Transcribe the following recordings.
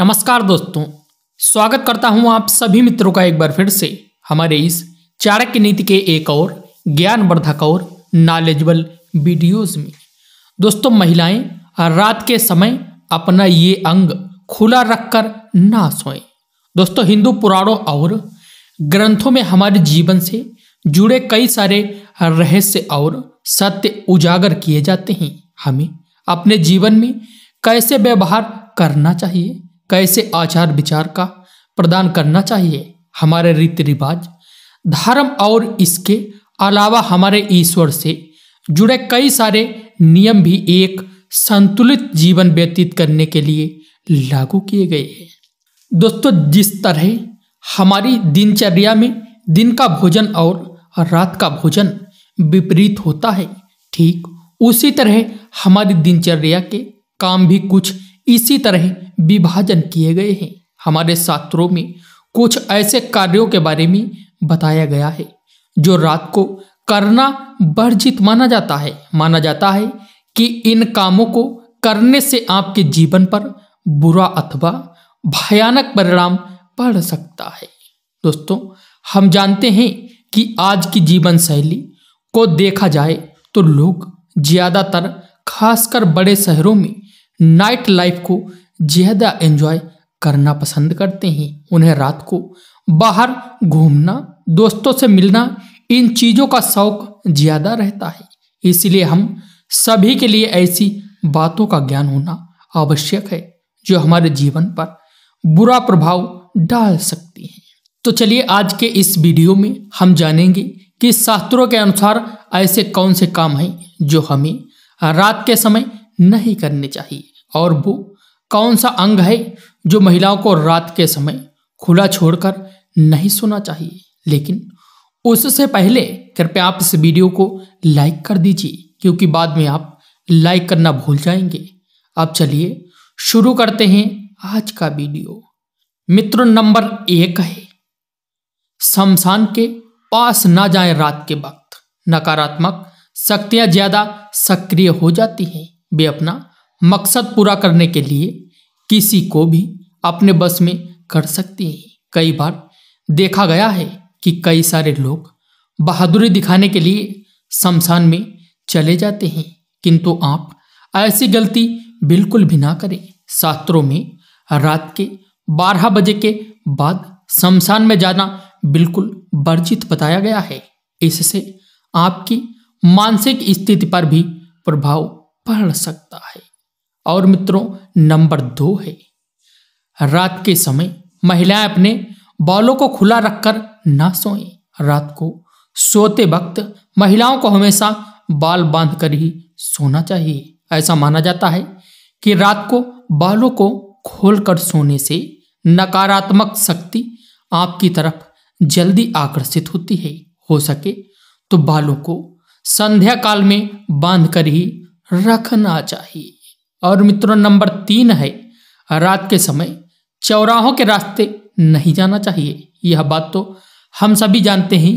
नमस्कार दोस्तों स्वागत करता हूं आप सभी मित्रों का एक बार फिर से हमारे इस चाणक्य नीति के एक और ज्ञानवर्धक और नॉलेजबल वीडियोस में दोस्तों महिलाएं रात के समय अपना ये अंग खुला रखकर ना सोएं दोस्तों हिंदू पुराणों और ग्रंथों में हमारे जीवन से जुड़े कई सारे रहस्य और सत्य उजागर किए जाते हैं हमें अपने जीवन में कैसे व्यवहार करना चाहिए कैसे आचार विचार का प्रदान करना चाहिए हमारे रीति रिवाज धर्म और इसके अलावा हमारे ईश्वर से जुड़े कई सारे नियम भी एक संतुलित जीवन व्यतीत करने के लिए लागू किए गए हैं दोस्तों जिस तरह हमारी दिनचर्या में दिन का भोजन और रात का भोजन विपरीत होता है ठीक उसी तरह हमारी दिनचर्या के काम भी कुछ इसी तरह विभाजन किए गए हैं हमारे शास्त्रों में कुछ ऐसे कार्यों के बारे में बताया गया है जो रात को करना वर्जित माना जाता है माना जाता है कि इन कामों को करने से आपके जीवन पर बुरा अथवा भयानक परिणाम पड़ सकता है दोस्तों हम जानते हैं कि आज की जीवन शैली को देखा जाए तो लोग ज़्यादातर खासकर बड़े शहरों में नाइट लाइफ को ज्यादा एंजॉय करना पसंद करते हैं उन्हें रात को बाहर घूमना दोस्तों से मिलना इन चीज़ों का शौक ज़्यादा रहता है इसलिए हम सभी के लिए ऐसी बातों का ज्ञान होना आवश्यक है जो हमारे जीवन पर बुरा प्रभाव डाल सकती है तो चलिए आज के इस वीडियो में हम जानेंगे कि शास्त्रों के अनुसार ऐसे कौन से काम हैं जो हमें रात के समय नहीं करने चाहिए और वो कौन सा अंग है जो महिलाओं को रात के समय खुला छोड़कर नहीं सोना चाहिए लेकिन उससे पहले कृपया आप इस वीडियो को लाइक कर दीजिए क्योंकि बाद में आप लाइक करना भूल जाएंगे अब चलिए शुरू करते हैं आज का वीडियो मित्र नंबर एक है शमशान के पास ना जाएं रात के वक्त नकारात्मक शक्तियां ज्यादा सक्रिय हो जाती हैं वे अपना मकसद पूरा करने के लिए किसी को भी अपने बस में कर सकते हैं कई बार देखा गया है कि कई सारे लोग बहादुरी दिखाने के लिए शमशान में चले जाते हैं किंतु आप ऐसी गलती बिल्कुल भी ना करें शास्त्रों में रात के बारह बजे के बाद शमशान में जाना बिल्कुल वर्जित बताया गया है इससे आपकी मानसिक स्थिति पर भी प्रभाव पड़ सकता है और मित्रों नंबर दो है रात के समय महिलाएं अपने बालों को खुला रखकर ना सोए रात को सोते वक्त महिलाओं को हमेशा बाल बांध कर ही सोना चाहिए ऐसा माना जाता है कि रात को बालों को खोलकर सोने से नकारात्मक शक्ति आपकी तरफ जल्दी आकर्षित होती है हो सके तो बालों को संध्या काल में बांध कर ही रखना चाहिए और मित्रों नंबर तीन है रात के समय चौराहों के रास्ते नहीं जाना चाहिए यह बात तो हम सभी जानते हैं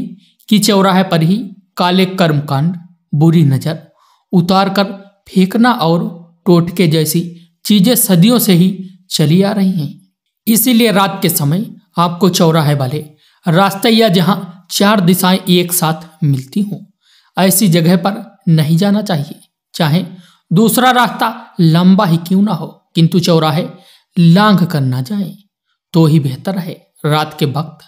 कि चौराहे पर ही काले कर्मकांड बुरी नज़र उतार कर फेंकना और टोटके जैसी चीज़ें सदियों से ही चली आ रही हैं इसीलिए रात के समय आपको चौराहे वाले रास्ते या जहां चार दिशाएं एक साथ मिलती हों ऐसी जगह पर नहीं जाना चाहिए चाहे दूसरा रास्ता लंबा ही क्यों ना हो किंतु चौराहे लांघ कर ना जाए तो ही बेहतर है रात के वक्त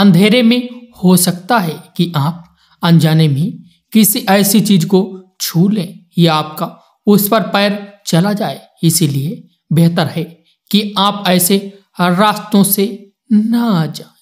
अंधेरे में हो सकता है कि आप अनजाने में किसी ऐसी चीज को छू लें या आपका उस पर पैर चला जाए इसीलिए बेहतर है कि आप ऐसे रास्तों से ना जा